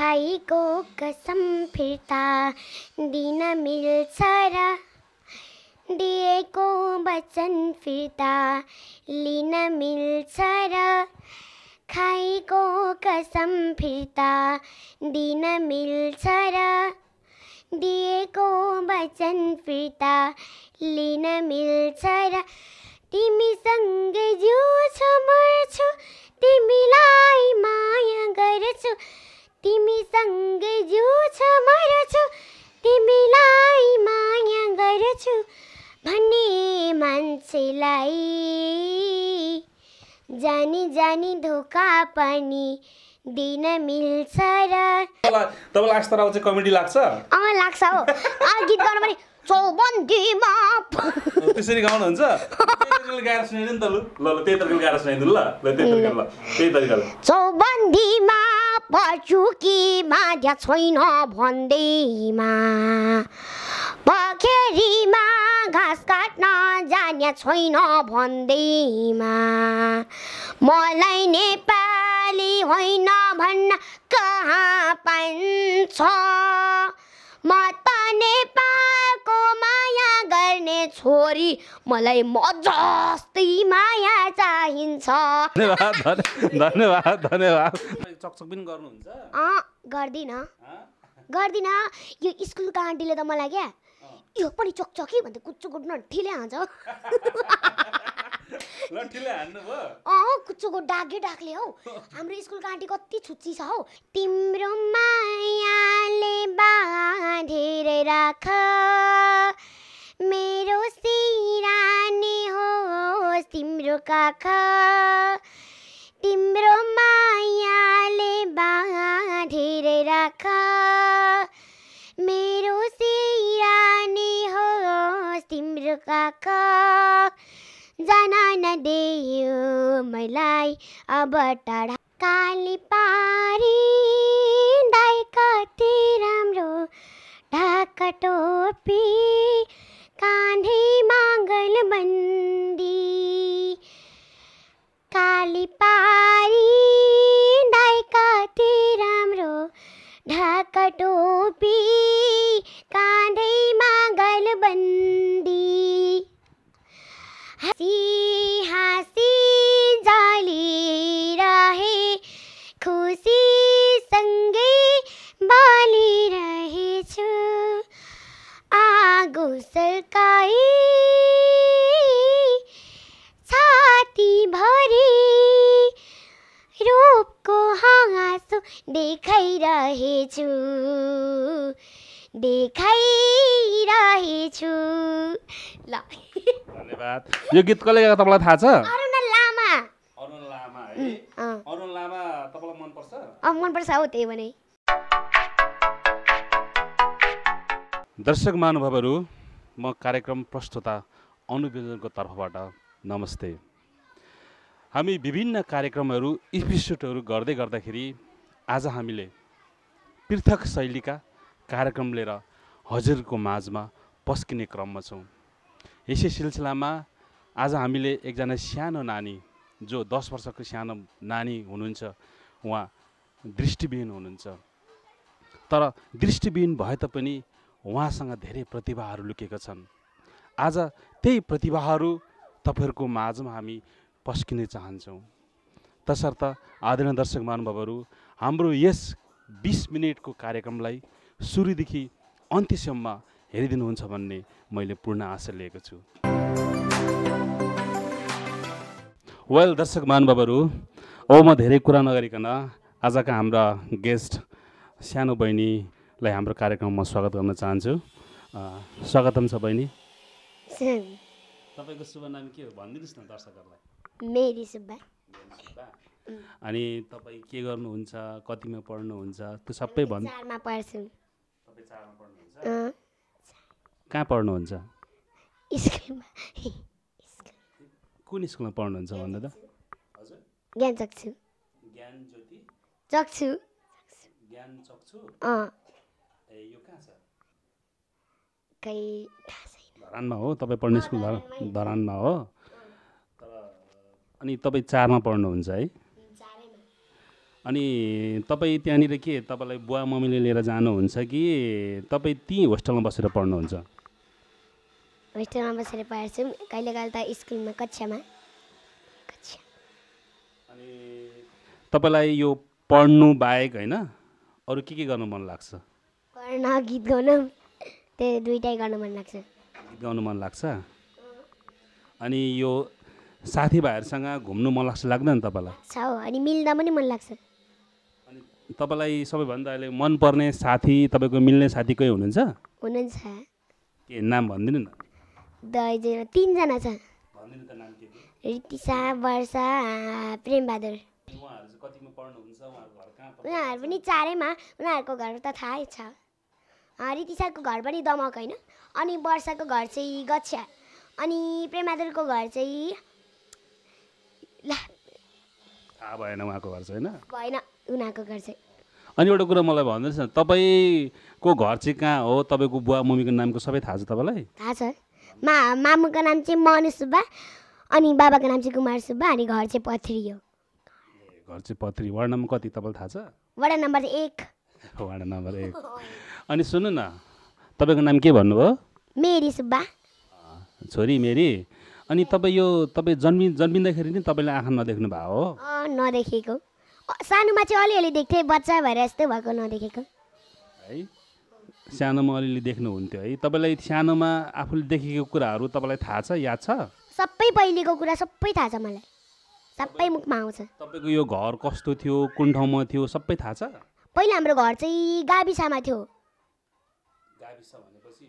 खाइको कसम फिर्ता दिन मिल्छ र दिएको वचन फिर्ता लिन मिल्छ र खाइको कसम फिर्ता दिन मिल्छ र दिएको वचन फिर्ता लिन मिल्छ र तिमीसँग छ मर्छु तिमीलाई माया गर्छु तिमी तिमीसँगै जिउँछ मर्छु तिमीलाई माया गर्छु भन्ने मान्छेलाई जानी जानी धोका पनि दिन मिल्छ र तपाईँलाई आस्था राव चाहिँ कमेडी लाग्छ अँ लाग्छ हो गीत गाउनु पनि चौबन्दीमा त्यसरी गाउनुहुन्छ गाएर सुनाइदिनु त लु ल ल त्यही तरिकाले गाएर सुनाइदिनु ल ल त्यही तरिकाले ल त्यही तरिकाले चौबन्दीमा कि माध्या छैन भन्दैमा पखेरीमा घाँस काट्न जाने छैन भन्दैमा मलाई नेपाली होइन भन्न कहाँ पाइन्छ माता नेपालको माया गर्ने छोरी मलाई म जस्तै माया चाहिन्छ धन्यवाद धन्यवाद धन्यवाद चकचक पनि गर्नुहुन्छ अँ गर्दिनँ गर्दिनँ यो स्कुलको आन्टीले त मलाई क्या यो पनि चकचकी भन्दा कुच्चो कुट्नु ठिलै हान्छ अँ कुच्चोको डाके डाक्ले हौ हाम्रो स्कुलको आन्टी कति छुच्ची छ हौ तिम्रो मायाले बाँधेर राख मेरो सिरानी हो तिम्रो काख तिम्रो मायाले बाँधेर राख मेरो सिरानी हो तिम्रो काख जान नदियो मलाई अब टाढा काली पारी कति राम्रो ढाक टोपी कान्धे माङ्गल बन्दी काली पारी दाइ कति राम्रो ढाक टोपी यो गीत कसले गाएको तपाईँलाई थाहा छ दर्शक महानुभावहरू म कार्यक्रम प्रस्तुता अनुवेदनको तर्फबाट नमस्ते हामी विभिन्न कार्यक्रमहरू एपिसोडहरू गर्दै गर्दाखेरि आज हामीले पृथक शैलीका कार्यक्रम लिएर हजुरको माझमा पस्किने क्रममा छौँ यसै सिलसिलामा आज हामीले एकजना सानो नानी जो दस वर्षको सानो नानी हुनुहुन्छ उहाँ दृष्टिविहीन हुनुहुन्छ तर दृष्टिविहीन भए तापनि उहाँसँग धेरै प्रतिभाहरू लुकेका छन् आज त्यही प्रतिभाहरू तपाईँहरूको माझमा हामी पस्किन चाहन्छौँ तसर्थ आदरणीय दर्शक महानुभावहरू हाम्रो यस बिस मिनटको कार्यक्रमलाई सुरुदेखि अन्त्यसम्म हेरिदिनुहुन्छ भन्ने मैले पूर्ण आशा लिएको छु वेल दर्शक महानुभावहरू ओ म धेरै कुरा नगरिकन आजका हाम्रा गेस्ट सानो बहिनीलाई हाम्रो कार्यक्रममा स्वागत गर्न चाहन्छु स्वागतम छ बहिनी तपाईँको शुभ नाम के हो भनिदिनुहोस् न दर्शकहरूलाई मेरी सुब्बा अनि तपाईँ के गर्नुहुन्छ कतिमा पढ्नुहुन्छ त्यो सबै भन्नु कहाँ पढ्नुहुन्छ कुन स्कुलमा पढ्नुहुन्छ भन्नु त ज्ञान चक्षु ज्ञान ज्योति चक्षु ज्ञान चक्षु ए यो कहाँ छ खै धरानमा हो तपाईँ पढ्ने स्कुल धरानमा हो तर अनि तपाईँ चारमा पढ्नुहुन्छ है अनि तपाईँ त्यहाँनिर के तपाईँलाई बुवा मम्मीले लिएर जानुहुन्छ कि तपाईँ त्यहीँ होस्टेलमा बसेर पढ्नुहुन्छ होस्टेलमा बसेर पढाउँछौँ कहिले कहिले त स्कुलमा कक्षामा कक्षा अनि तपाईँलाई यो पढ्नु बाहेक होइन अरू के के गर्नु मन लाग्छ पढ्न गीत गाउन त्यो दुइटै गर्न मन लाग्छ गीत गाउनु मन लाग्छ अनि यो साथीभाइहरूसँग घुम्नु मन लाग्छ लाग्दैन तपाईँलाई छ अनि मिल्दा पनि मन लाग्छ अनि तपाईँलाई सबैभन्दा अहिले मनपर्ने साथी तपाईँको मिल्ने साथी कोही हुनुहुन्छ हुनुहुन्छ के नाम भनिदिनु न दुईजना तिनजना छ रितिसा वर्षा प्रेमबहादुर उनीहरू पनि चारैमा उनीहरूको घर त थाहै छ रितिसाको घर पनि दमक होइन अनि वर्षाको घर चाहिँ गच्छा अनि प्रेमबहादुरको घर चाहिँ थाहा भएन उहाँको घर चाहिँ होइन भएन उनीहरूको घर चाहिँ अनि एउटा कुरा मलाई भन्दैछ तपाईँको घर चाहिँ कहाँ हो तपाईँको बुवा मम्मीको नामको सबै थाहा छ तपाईँलाई थाहा छ मा मामुको नाम चाहिँ मनु सुब्बा अनि बाबाको नाम चाहिँ कुमार सुब्बा अनि घर चाहिँ पथरी हो घर चाहिँ पथरी वार्ड नम्बर कति तपाईँलाई थाहा छ वार्ड नम्बर एक वार्ड नम्बर एक अनि सुन्नु न तपाईँको नाम के भन्नुभयो मेरी सुब्बा छोरी मेरी अनि तपाईँ यो तपाईँ जन्मि जन्मिँदाखेरि नि तपाईँले आँखा नदेख्नु भएको हो नदेखेको सानोमा चाहिँ अलिअलि देख्थेँ बच्चा भएर यस्तै भएको नदेखेको है सानोमा अलिअलि देख्नुहुन्थ्यो है तपाईँलाई सानोमा आफूले देखेको कुराहरू तपाईँलाई थाहा छ याद छ सबै पहिलेको कुरा सबै थाहा छ मलाई सबै मुखमा आउँछ तपाईँको यो घर कस्तो थियो कुन ठाउँमा थियो सबै थाहा छ पहिला हाम्रो घर चाहिँ गाविसमा थियो गाविस भनेपछि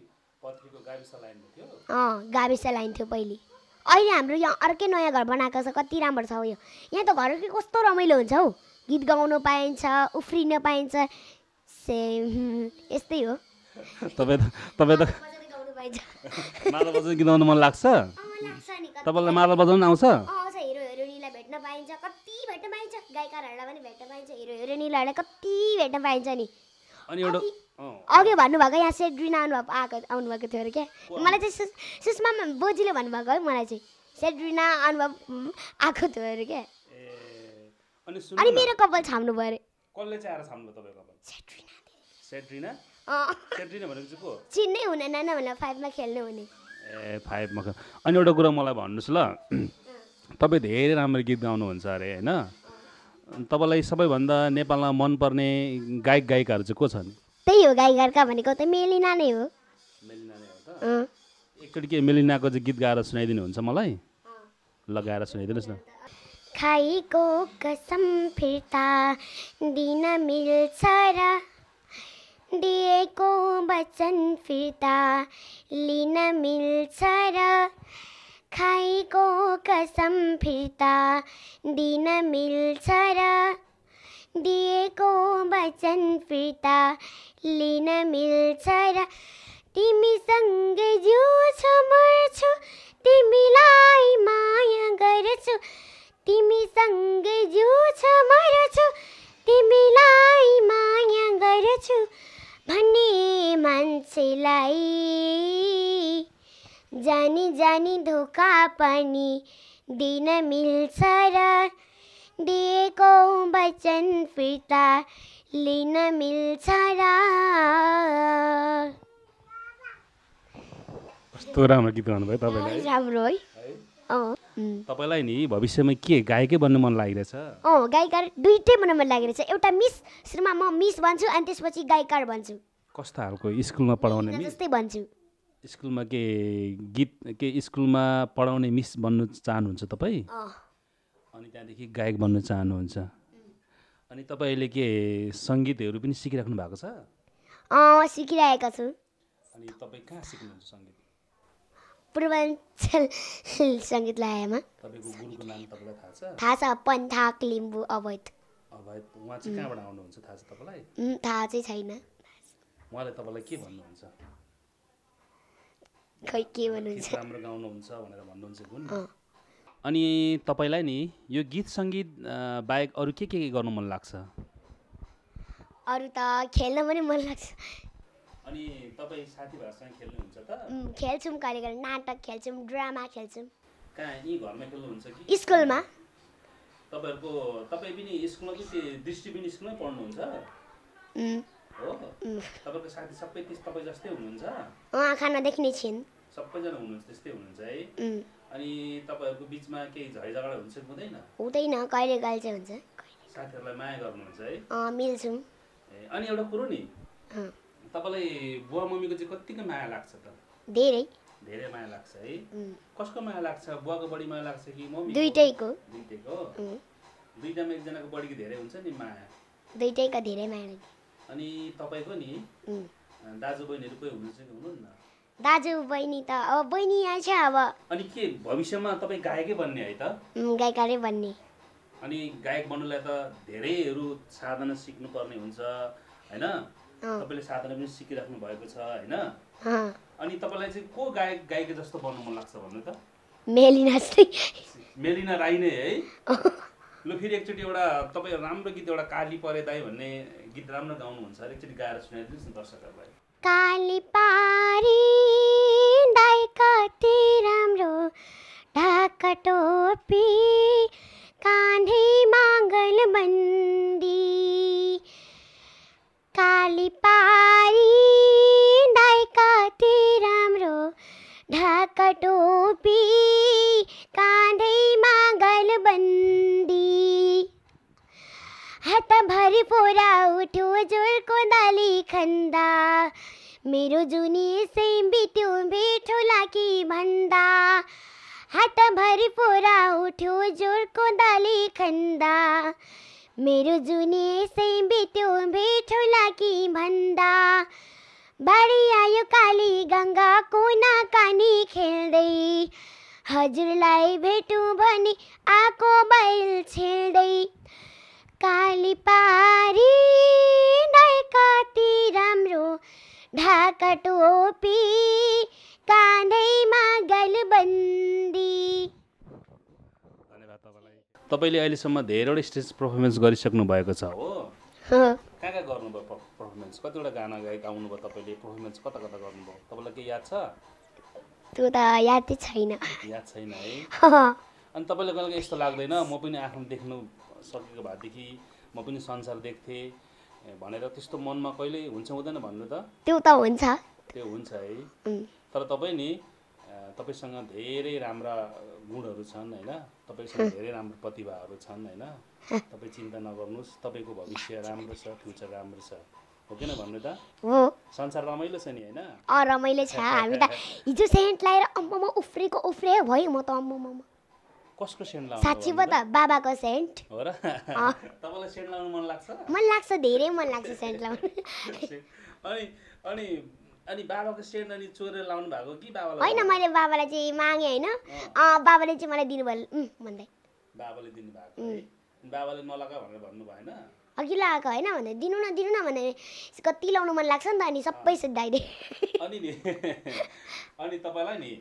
अँ गाविस लाइन थियो पहिले अहिले हाम्रो यहाँ अर्कै नयाँ घर बनाएको छ कति राम्रो छ यो यहाँ त घरकै कस्तो रमाइलो हुन्छ हौ गीत गाउनु पाइन्छ उफ्रिन पाइन्छ सेम यस्तै हो तपाईँ तपाईँ त मादल बजाउनु मन लाग्छ तपाईँलाई मादल बजाउनु आउँछ अघि भन्नुभएको यहाँ सेड्रिना आउनुभएको आएको आउनुभएको थियो अरे क्या मलाई चाहिँ सुषमा बोजीले भन्नुभएको है मलाई चाहिँ सेड्रिना अनुभव आएको थियो अरे क्या अनि मेरो कपाल छाम्नु भयो कसले चाहिँ छाम्नु कपाल सेड्रिना सेड्रिना भनेको चाहिँ चिन्नै हुने न भनेर फाइभमा खेल्नु हुने ए फाइभमा अनि एउटा कुरा मलाई भन्नुहोस् ल तपाईँ धेरै राम्रो गीत गाउनुहुन्छ अरे होइन तपाईँलाई सबैभन्दा नेपालमा मनपर्ने गायक गायिकाहरू चाहिँ को छन् त्यही हो गायिका भनेको त मेलिना नै हो एकचोटि के मेलिनाको चाहिँ गीत गाएर सुनाइदिनु हुन्छ मलाई लगाएर सुनाइदिनुहोस् न खाइको कसम फिर्ता दिन मिल्छ र दिएको वचन फिर्ता लिन मिल्छ र खाएको कसम फिर्ता दिन मिल्छ र दिएको वचन फिर्ता लिन मिल्छ र तिमीसँगै छ मर्छु तिमीलाई माया गर्छु तिमीसँगै छ मर्छु तिमीलाई माया गर्छु भन्ने मान्छेलाई जानी जानी धोका पनि दिन मिल्छ र दिएको वचन फिर्ता लिन मिल्छ र कस्तो राम्रो गीत गाउनुभयो तपाईँलाई राम्रो है तपाईँलाई नि भविष्यमा के गायकै बन्नु मन लागिरहेछ अँ गायिका दुइटै बन्नु मन लागिरहेछ एउटा मिस सुरुमा म मिस भन्छु अनि त्यसपछि गायिकार भन्छु कस्ता खालको स्कुलमा पढाउने जस्तै भन्छु स्कुलमा के गीत के स्कुलमा पढाउने मिस बन्नु चाहनुहुन्छ तपाईँ अनि त्यहाँदेखि गायक बन्न चाहनुहुन्छ अनि तपाईँले के सङ्गीतहरू पनि सिकिराख्नु भएको छ सिकिरहेको छु अनि तपाईँ कहाँ सिक्नुहुन्छ सङ्गीत पूर्वाञ्चल सङ्गीत लयमा थाहा छ पन्थाक लिम्बू अवैध थाहा चाहिँ छैन उहाँले तपाईँलाई के भन्नुहुन्छ खै के भन्नुहुन्छ राम्रो गाउनुहुन्छ भनेर भन्नुहुन्छ कुन अनि तपाईँलाई नि यो गीत सङ्गीत बाहेक अरू के के गर्नु मन लाग्छ अरू त खेल्न पनि मन लाग्छ अनि तपाईँ साथीभाइसँग खेल्नुहुन्छ त खेल्छौँ कहिले कहिले नाटक खेल्छौँ ड्रामा खेल्छौँ कहाँ यहीँ घरमा खेल्नुहुन्छ कि स्कुलमा तपाईँहरूको तपाईँ पनि स्कुलमा कि दृष्टि पनि स्कुलमै पढ्नुहुन्छ हो तपाईँको साथी सबै त्यस तपाईँ जस्तै हुनुहुन्छ उहाँ खाना देख्ने छिन् सबैजना हुनुहुन्छ त्यस्तै हुनुहुन्छ है अनि तपाईँहरूको बिचमा केही झै झगडा हुन्छ हुँदैन हुँदैन कहिले कहिले चाहिँ हुन्छ साथीहरूलाई माया गर्नुहुन्छ है मिल्छौँ अनि एउटा कुरो नि तपाईँलाई बुवा मम्मीको चाहिँ कतिको माया लाग्छ त धेरै धेरै माया लाग्छ है कसको माया लाग्छ बुवाको बढी माया लाग्छ कि मम्मी दुइटैको दुइटैको दुइटामा एकजनाको बढी धेरै हुन्छ नि माया दुइटैको धेरै माया लाग्छ अनि तपाईँको नि दाजु बहिनीहरू कोही हुनुहुन्छ कि हुनुहुन्न दाजु बहिनी त अब बहिनी आछ अब अनि के भविष्यमा तपाईँ गायकै बन्ने है त गायकरै बन्ने अनि गायक बन्नलाई त धेरैहरू साधना सिक्नुपर्ने हुन्छ होइन तपाईँले साधना पनि सिकिराख्नु भएको छ होइन अनि तपाईँलाई चाहिँ को गायक गायिका जस्तो बन्नु मन लाग्छ भन्नु त मेलिना मेलिना राई नै है ल फेरि एकचोटि एउटा तपाईँ राम्रो गीत एउटा काली परे दाई भन्ने गीत राम्रो गाउनुहुन्छ अरे एकचोटि गाएर सुनाइदिनुहोस् न दर्शकहरूलाई काली पारी कति राम्रो ढाक टोपी कान्हे मागल बन्दी काली पारी कति राम्रो ढाक टोपी पोरा उठ्यो को नाली खन्दा मेरो जुनी यसै बित्यो बेठो लागि भन्दा हातभरि पोरा उठ्यो जोरको दाली खन्दा मेरो जुनी यसै बित्यो भेटो लागि भन्दा बाढी आयो काली गङ्गा कुना कानी खेल्दै हजुरलाई भेटौँ भने आको बैल छेल्दै काली पारी नै ती राम्रो ढाका टोपी कानैमा गलबन्दी तपाईँले अहिलेसम्म धेरैवटा स्टेज पर्फर्मेन्स गरिसक्नु भएको छ हो कहाँ कहाँ गर्नुभयो पर्फर्मेन्स कतिवटा गाना गाइ गाउनुभयो तपाईँले पर्फर्मेन्स कता कता गर्नुभयो तपाईँलाई के याद छ त्यो त यादै छैन याद छैन है अनि तपाईँलाई कहिले यस्तो लाग्दैन म पनि आफ्नो देख्नु सकेको भएदेखि म पनि संसार देख्थेँ भनेर त्यस्तो मनमा कहिले हुन्छ हुँदैन भन्नु त त्यो त हुन्छ त्यो हुन्छ है तर तपाईँ नि तपाईँसँग धेरै राम्रा गुणहरू छन् होइन तपाईँसँग धेरै राम्रो प्रतिभाहरू छन् होइन तपाईँ चिन्ता नगर्नुहोस् तपाईँको भविष्य राम्रो छ फ्युचर राम्रो छ हो किन भन्नु त हो संसार रमाइलो छ नि होइन रमाइलो छ हामी त हिजो सेन्ट लगाएर अम्बमा उफ्रेको उफ्रे भयो म त अम्बमा कसको सेन्ट लाउनु साच्चै पो त बाबाको सेन्ट हो र तपाईँलाई सेन्ट लाउनु मन लाग्छ मन लाग्छ धेरै मन लाग्छ सेन्ट लाउनु अनि अनि अनि बाबाको सेन्ट अनि चोरेर लाउनु भएको कि बाबालाई होइन मैले बाबालाई चाहिँ मागेँ होइन बाबाले चाहिँ मलाई दिनुभयो भन्दै बाबाले दिनुभएको बाबाले नलगा भनेर भन्नु भएन अघि लगाएको होइन भने दिनु न दिनु न भने कति लाउनु मन लाग्छ नि त अनि सबै सिद्धाइदिए अनि नि अनि तपाईँलाई नि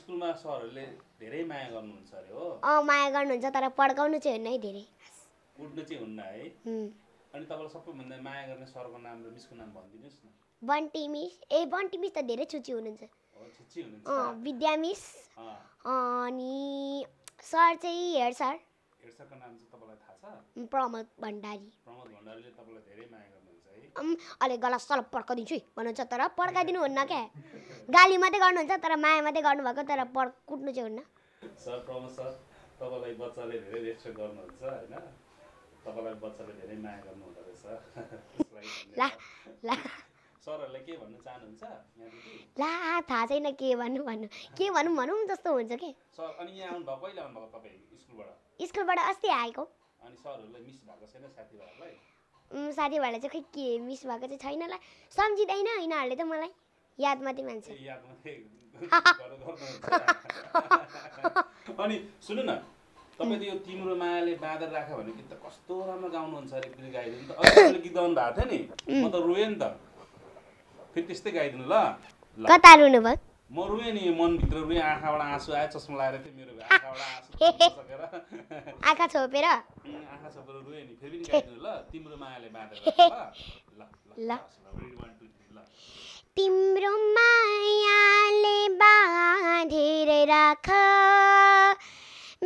स्कुलमा सरहरूले धेरै माया गर्नुहुन्छ अरे हो अँ माया गर्नुहुन्छ तर पड्काउनु चाहिँ हुन्न है धेरै उठ्नु चाहिँ हुन्न है अनि तपाईँलाई सबैभन्दा माया गर्ने सरको नाम र मिसको नाम भनिदिनुहोस् न बन्टी मिस ए बन्टी मिस त धेरै छुच्ची हुनुहुन्छ अँ विद्या मिस अनि सर चाहिँ हेड सर हेड सरको नाम चाहिँ तपाईँलाई थाहा छ प्रमोद भण्डारी प्रमोद भण्डारीले तपाईँलाई धेरै माया गर्नुहुन्छ है अलिक गलत सलप पड्काइदिन्छु भन्नुहुन्छ तर पड्काइदिनु हुन्न क्या गाली मात्रै गर्नुहुन्छ तर माया मात्रै गर्नुभएको तर पढ कुट्नु चाहिँ हुन्न सर प्रमोद सर तपाईँलाई बच्चाले धेरै रेस्पेक्ट गर्नुहुन्छ होइन तपाईँलाई बच्चाले धेरै माया गर्नुहुँदो रहेछ ला ला सरहरूलाई के भन्न चाहनुहुन्छ ला थाहा छैन के भन्नु भन्नु के भनौँ भनौँ जस्तो हुन्छ के सर अनि यहाँ आउनु भएको कहिले आउनु भएको तपाईँ स्कुलबाट स्कुलबाट अस्ति आएको अनि सरहरूलाई मिस भएको छैन साथीभाइहरूलाई साथीभाइलाई चाहिँ खै के मिस भएको चाहिँ छैन ला सम्झिँदैन यिनीहरूले त मलाई याद मात्रै मान्छे अनि सुन न तपाईँले यो तिम्रो मायाले बाँदर राख्यो भने गीत त कस्तो राम्रो गाउनुहुन्छ अरे फेरि गाइदिनु त अघि गीत गाउनु भएको थियो नि म त रोएँ नि त फेरि त्यस्तै गाइदिनु ल कता रुनु भयो म रोएँ नि मनभित्र रोएँ आँखाबाट आँसु आयो चस्मा लगाएर थियो मेरो आँखाबाट आँसु आँखा छोपेर आँखा छोपेर रोएँ नि फेरि पनि गाइदिनु ल तिम्रो मायाले बाँधेर ल ल ल तिम्रो मायाले बाँधेर राख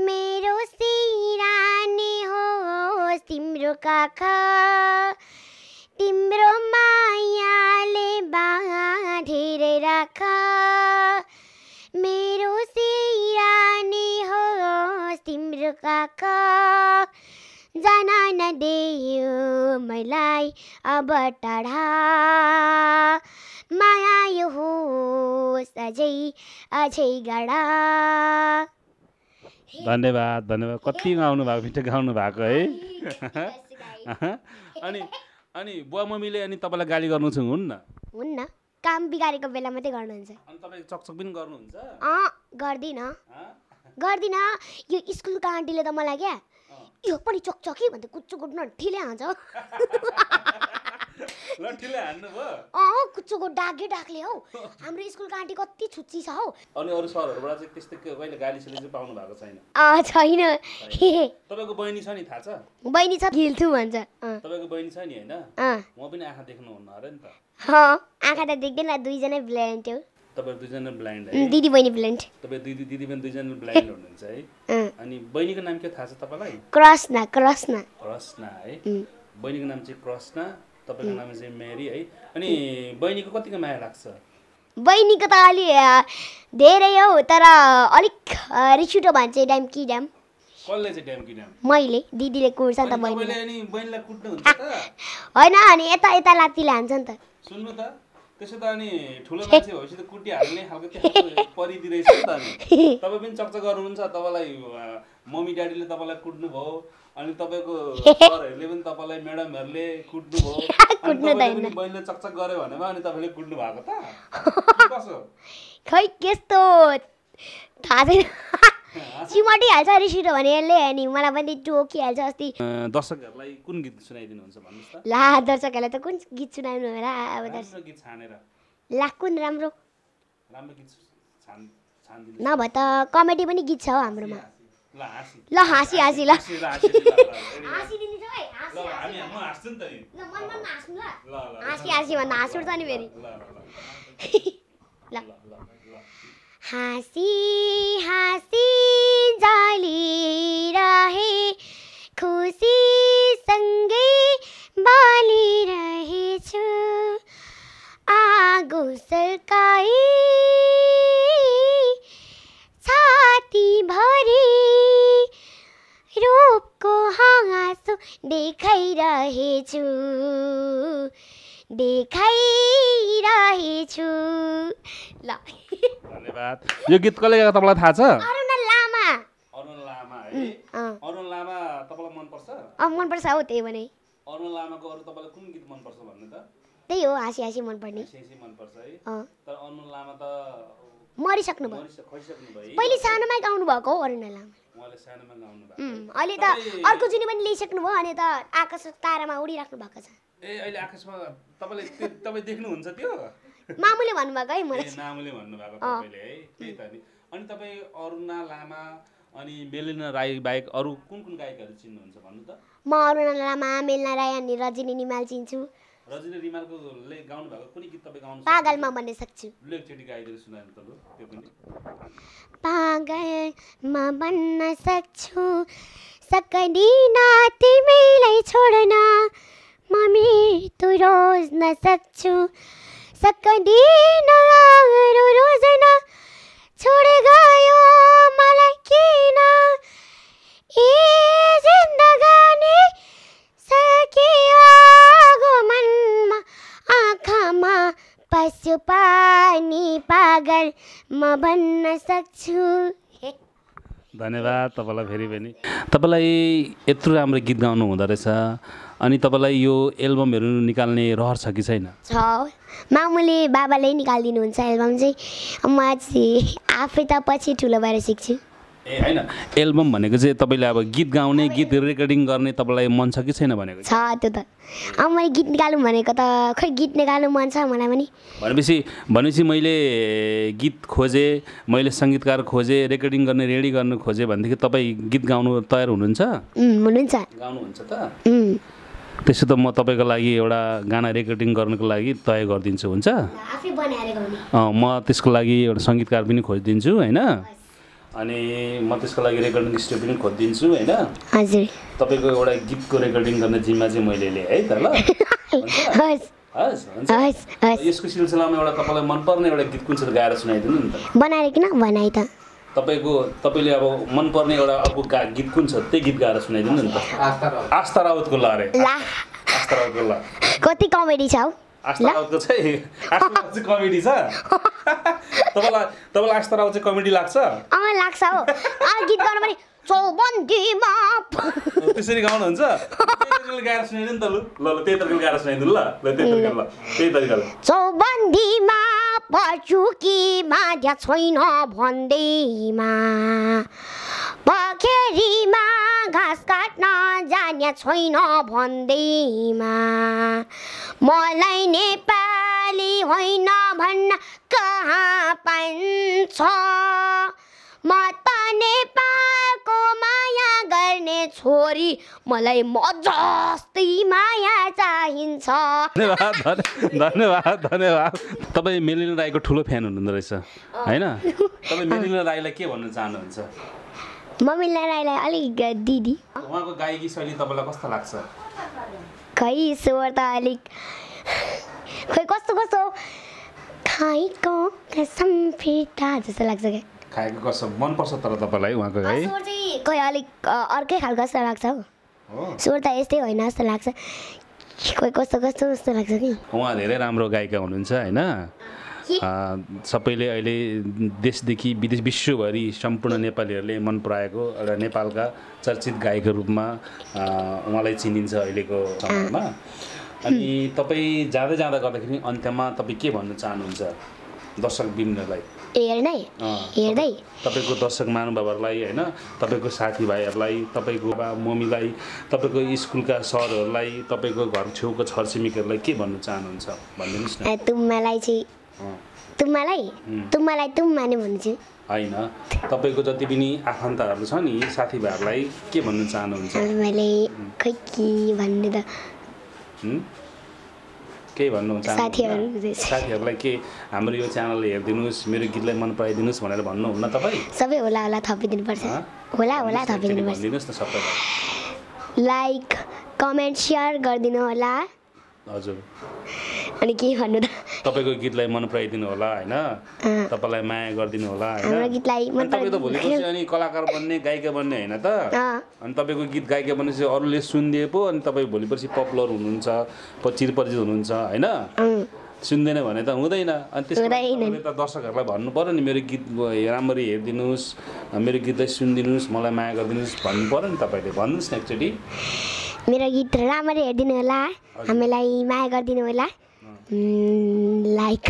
मेरो सिरानी हो तिम्रो काख तिम्रो मायाले बाँधेर राख मेरो सिरानी हो तिम्रो काख जान नदेऊ मलाई अब टाढा माया यो हो अझै अझै गडा धन्यवाद धन्यवाद कति गाउनु भएको मिठो गाउनु भएको है अनि अनि बुवा मम्मीले अनि तपाईँलाई गाली गर्नुहुन्छ हुन्न हुन्न काम बिगारेको बेला मात्रै गर्नुहुन्छ चकचक पनि गर्नुहुन्छ अँ गर्दिनँ गर्दिनँ यो स्कुलको आन्टीले त मलाई क्या यो पनि चकचकी भन्दा कुच्चो कुट्नु ठिलै हान्छ लट्ठीले हान्नु भयो अँ कुच्चोको डाके डाकले हौ हाम्रो स्कुलको आन्टी कति छुच्ची छ हौ अनि अरू सरहरूबाट चाहिँ त्यस्तै कहिले गाली सुली चाहिँ पाउनु भएको छैन अँ छैन तपाईँको बहिनी छ नि थाहा छ बहिनी छ खेल्छु भन्छ तपाईँको बहिनी छ नि होइन म पनि आँखा देख्नुहुन्न अरे नि त आँखा त देख्दैन दुईजना ब्ल्यान्ड हो है दिदी बहिनी दिदी हुनुहुन्छ है अनि बहिनीको नाम के थाहा छ तपाईँलाई है बहिनीको नाम चाहिँ तपाईँको नाम चाहिँ मेरी है अनि बहिनीको कतिको माया लाग्छ बहिनीको त अलि धेरै हो तर अलिक रिस उठो भन्छ ड्याम कि ड्याम कसले चाहिँ ड्याम कि ड्याम मैले दिदीले कुट्छ नि त मैले अनि बहिनीलाई कुट्नु हुन्छ त हैन अनि यता यता लात्तीले लान्छ नि त सुन्नु त त्यसो त अनि ठुलो मान्छे भएपछि त कुटी हाल्ने खालको त्यो परिदिरहेछ नि त अनि तपाईँ पनि चकचक गर्नुहुन्छ तपाईँलाई मम्मी ड्याडीले तपाईँलाई कुट्नुभयो अनि तपाईँको सरहरूले पनि तपाईँलाई म्याडमहरूले कुट्नु भयो तपाईँले बहिनीले चकचक गर्यो भने अनि तपाईँले कुट्नु भएको त कसो खै त्यस्तो थाहा छैन चिमटिहाल्छ रिसिट भने यसले अनि मलाई पनि टोकिहाल्छ अस्ति दर्शकहरूलाई कुन गीत सुनाइदिनुहुन्छ भन्नुहोस् त ला दर्शकहरूलाई त कुन गीत सुनाइदिनु होला अब दर्शक गीत छानेर ला कुन राम्रो राम्रो गीत छान नभए त कमेडी पनि गीत छ हो हाम्रोमा ल हाँसी हाँसी हाँसी ल हाँसी हाँसी भन्दा हाँस उठ्छ नि फेरि ल हाँसी हाँसी जलिरहे खुसीसँगै बलिरहेछु आगो सल्काई छाती भरी को हाँसो देखाइरहेछु देखाइरहेछु ल धन्यवाद यो गीत कसले गाएको तपाईँलाई थाहा छ अरुण लामा अरुण लामा है अरुण लामा तपाईँलाई मनपर्छ अँ मनपर्छ हो त्यही भने अरुण लामाको अरू तपाईँलाई कुन गीत मनपर्छ भन्नु त त्यही हो हाँसी हाँसी मनपर्ने मनपर्छ है तर अरुण लामा त मरिसक्नु भयो पहिले सानोमा गाउनु भएको हो अरुण लामा अहिले त अर्को जुनी पनि ल्याइसक्नु भयो अनि त आकाश तारामा उडिराख्नु भएको छ ए अहिले आकाशमा तपाईँले तपाईँ देख्नुहुन्छ त्यो मामुले भन्नुभएको है मलाई मामुले भन्नुभएको तपाईँले है त्यही त नि अनि तपाईँ अरुणा लामा अनि मेलिना राई बाहेक अरू कुन कुन गायकहरू चिन्नुहुन्छ भन्नु त म अरुणा लामा मेलिना राई अनि रजनी निमाल चिन्छु रजनी रिमालको ले गाउनु भएको कुनै गीत तपाईँ गाउनु पागलमा भन्ने सक्छु ल एकचोटि गाइदिनु सुनाउनु त त्यो पनि पागलमा भन्न सक्छु सक्दिन तिमीलाई छोड्न मम्मी तु रोज न सक्छु रोज न छोड गयो मलाई किन ए पशु पानी पागल म भन्न सक्छु धन्यवाद तपाईँलाई फेरि पनि तपाईँलाई यत्रो राम्रो गीत गाउनु हुँदो रहेछ अनि तपाईँलाई यो एल्बमहरू निकाल्ने रहर छ कि छैन छ मामुले बाबाले निकालिदिनुहुन्छ एल्बम चाहिँ म आफै त पछि ठुलो भएर सिक्छु ए होइन एल्बम भनेको चाहिँ तपाईँले अब गीत गाउने गीत रेकर्डिङ गर्ने तपाईँलाई मन छ कि छैन भनेको छ त्यो त अब मैले गीत निकाल्नु भनेको त खै गीत निकाल्नु मन छ मलाई पनि भनेपछि भनेपछि मैले गीत खोजेँ मैले सङ्गीतकार खोजेँ रेकर्डिङ गर्ने रेडी गर्नु खोजेँ भनेदेखि तपाईँ गीत गाउनु तयार हुनुहुन्छ हुनुहुन्छ गाउनुहुन्छ त त्यसो त म तपाईँको लागि एउटा गाना रेकर्डिङ गर्नुको लागि तय गरिदिन्छु हुन्छ म त्यसको लागि एउटा सङ्गीतकार पनि खोजिदिन्छु होइन अनि म त्यसको लागि रेकर्डिङ स्टुडियो पनि खोजिदिन्छु होइन तपाईँको एउटा गीतको रेकर्डिङ गर्ने जिम्मा चाहिँ मैले लिएँ है त ल यसको सिलसिलामा एउटा तपाईँलाई मनपर्ने एउटा गीत कुन चाहिँ गाएर सुनाइदिनु नि त बनाएर किन बनाए त तपाईँको तपाईँले अब मनपर्ने एउटा अर्को गा गीत कुन छ त्यही गीत गाएर सुनाइदिनु नि त आस्था राउतको ल अरे आस्था राउतको ल कति कमेडी छ हौ आस्था राउतको चाहिँ आस्था राउत चाहिँ कमेडी छ तपाईँलाई तपाईँलाई आस्था चाहिँ कमेडी लाग्छ लाग्छ हो गीत गाउनु पनि चौबन्दीमा त्यसरी गाउनुहुन्छ गाएर सुनाइदिनु नि त ल ल ल चौबन्दीमा छैन भन्दैमा पखेरीमा घाँस काट्न जाने छैन भन्दैमा मलाई नेपाली होइन भन्न कहाँ पाइन्छ म त नेपालको माया गर्ने छोरी मलाई म जस्तै माया चाहिन्छ धन्यवाद धन्यवाद धन्यवाद तपाईँ मेलिना राईको ठुलो फ्यान हुनुहुँदो रहेछ होइन तपाईँ मेलिना राईलाई के भन्न चाहनुहुन्छ ममिला राईलाई अलिक दिदी उहाँको गायकी शैली तपाईँलाई कस्तो लाग्छ खै स्वर त अलिक खै कस्तो कस्तो खाइको कसम फिटा जस्तो लाग्छ क्या खाएको कसम मनपर्छ तर तपाईँलाई उहाँको है स्वर चाहिँ खै अलिक अर्कै खालको जस्तो लाग्छ हो स्वर त यस्तै होइन जस्तो लाग्छ खोइ कस्तो कस्तो जस्तो लाग्छ कि उहाँ धेरै राम्रो गायिका हुनुहुन्छ होइन सबैले अहिले देशदेखि विदेश विश्वभरि सम्पूर्ण नेपालीहरूले मन पराएको एउटा नेपालका चर्चित गायकको रूपमा उहाँलाई चिनिन्छ अहिलेको समयमा अनि तपाईँ जाँदै जाँदा गर्दाखेरि अन्त्यमा तपाईँ के भन्न चाहनुहुन्छ दर्शक बिम्नलाई हेर्दै हेर्दै तपाईँको दर्शक महानुभावहरूलाई होइन तपाईँको साथीभाइहरूलाई तपाईँको मम्मीलाई तपाईँको स्कुलका सरहरूलाई तपाईँको घर छेउको छरछिमेकीहरूलाई के भन्न चाहनुहुन्छ भनिदिनुहोस् न मलाई चाहिँ तुम्मालाई तुम्मालाई माने भन्छु होइन तपाईँको जति पनि आफन्तहरू छ नि साथीभाइहरूलाई के भन्नु चाहनुहुन्छ मैले खै के त के भन्नु साथीहरूलाई के हाम्रो यो च्यानल हेरिदिनुहोस् मेरो गीतलाई मन पराइदिनुहोस् भनेर भन्नुहुन्न तपाईँ सबै होला होला थपिदिनुपर्छ होला होला थपिदिनुपर्छ दिनुहोस् न सबै लाइक कमेन्ट सेयर गरिदिनु होला हजुर अनि के भन्नु त तपाईँको गीतलाई मन पराइदिनु होला होइन तपाईँलाई माया गरिदिनु होला होइन तपाईँ त भोलि अनि कलाकार बन्ने गायिका बन्ने होइन त अनि तपाईँको गीत गायिका बनेपछि अरूले सुनिदिए पो अनि तपाईँ भोलि पर्सि पपुलर हुनुहुन्छ चिर हुनुहुन्छ होइन सुन्दैन भने त हुँदैन अनि त्यसले त दर्शकहरूलाई भन्नु पऱ्यो नि मेरो गीत राम्ररी हेरिदिनुहोस् मेरो गीतलाई सुनिदिनुहोस् मलाई माया गरिदिनुहोस् भन्नु पऱ्यो नि तपाईँले भन्नुहोस् न एकचोटि मेरो गीत राम्ररी हेरिदिनु होला हामीलाई माया गरिदिनु होला लाइक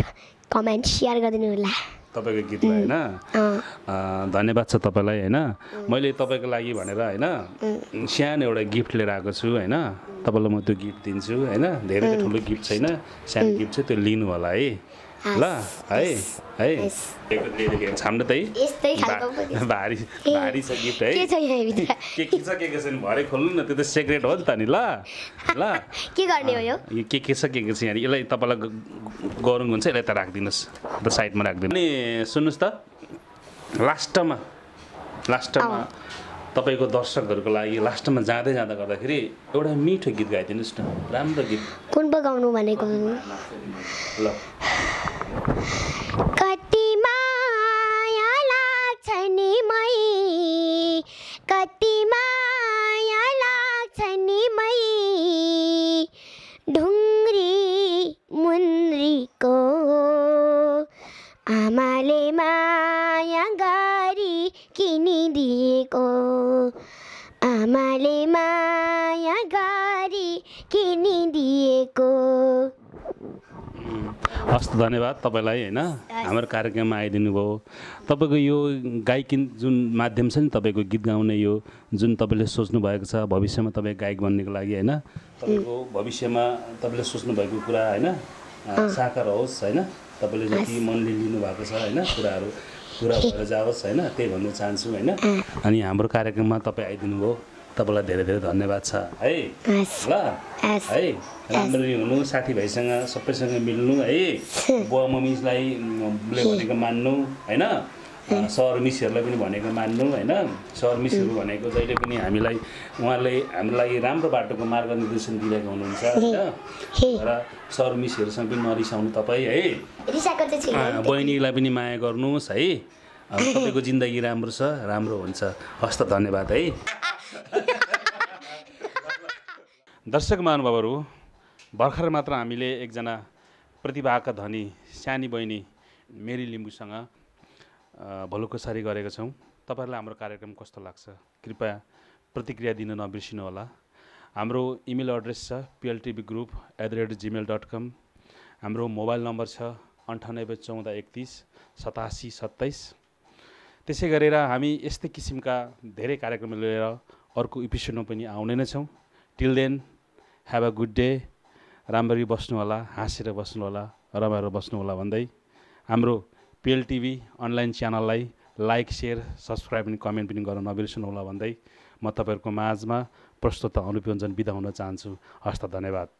कमेन्ट सेयर गरिदिनु होला तपाईँको गीतलाई होइन धन्यवाद छ तपाईँलाई होइन मैले तपाईँको लागि भनेर होइन सानो एउटा गिफ्ट लिएर आएको छु होइन तपाईँलाई म त्यो गिफ्ट दिन्छु होइन धेरै ठुलो गिफ्ट छैन सानो गिफ्ट छ त्यो लिनु होला है ल है है हाम्रो त भारी भारी छ गिफ्ट है के के छ के के छैन भरे खोल्नु न त्यो त सेक्रेट हो नि त नि ल ल के गर्ने हो यो के के छ के के छ यहाँ यसलाई तपाईँलाई गरौँ हुन्छ यसलाई त राखिदिनुहोस् त साइडमा राखिदिनु अनि सुन्नुहोस् त लास्टमा लास्टमा तपाईँको दर्शकहरूको लागि लास्टमा जाँदै जाँदा गर्दाखेरि एउटा मिठो गीत गाइदिनुहोस् न राम्रो गीत कुन गाउनु भनेको ल कति माया लाग्छ नि मै कति माया लाग्छ नि मै ढुङ्ग्री मुन्द्रीको आमाले माया गरी किनिदिएको आमाले माया गरी किनिदिएको हस्त धन्यवाद तपाईँलाई होइन हाम्रो कार्यक्रममा आइदिनु भयो तपाईँको यो गायकी जुन माध्यम छ नि तपाईँको गीत गाउने यो जुन तपाईँले सोच्नु भएको छ भविष्यमा तपाईँ गायक बन्नेको लागि होइन तपाईँको mm. भविष्यमा तपाईँले भएको कुरा होइन साकार होस् होइन तपाईँले जति मनले भएको छ होइन कुराहरू पुरा भएर जाओस् होइन त्यही भन्न चाहन्छु होइन mm. अनि हाम्रो कार्यक्रममा तपाईँ आइदिनु भयो तपाईँलाई धेरै धेरै धन्यवाद छ है ल है राम्ररी हुनु साथीभाइसँग सबैसँग मिल्नु है बुवा मम्मीलाई भनेको मान्नु होइन सर मिसहरूलाई पनि भनेको मान्नु होइन सर मिसहरू भनेको जहिले पनि हामीलाई उहाँले हामीलाई राम्रो बाटोको मार्गनिर्देशन दिइरहेको हुनुहुन्छ होइन र सर मिसहरूसँग पनि नरिसाउनु तपाईँ है बहिनीलाई पनि माया गर्नुहोस् है तपाईँको जिन्दगी राम्रो छ राम्रो हुन्छ हस्त धन्यवाद है दर्शक महानुभावहरू भर्खर मात्र हामीले एकजना प्रतिभाका धनी सानी बहिनी मेरी लिम्बूसँग भलुकोसारी गरेका छौँ तपाईँहरूलाई हाम्रो कार्यक्रम कस्तो लाग्छ कृपया प्रतिक्रिया दिन नबिर्सिनु होला हाम्रो इमेल एड्रेस छ PLTV group at the rate Gmail dot com हाम्रो मोबाइल नम्बर छ अन्ठानब्बे चौध एकतिस सतासी सत्ताइस त्यसै गरेर हामी यस्तै किसिमका धेरै कार्यक्रम लिएर अर्को एपिसोडमा पनि आउने नै छौँ till then have a good day राम्ररी बस्नुहोला हाँसेर बस्नुहोला रमाएर बस्नुहोला भन्दै हाम्रो पिएल टिभी अनलाइन च्यानललाई लाइक सेयर सब्सक्राइब अनि कमेन्ट पनि गर्न नबिर्सनुहोला भन्दै म तपाईँहरूको माझमा प्रस्तुत अनुपञ्जन बिदा हुन चाहन्छु हस्त धन्यवाद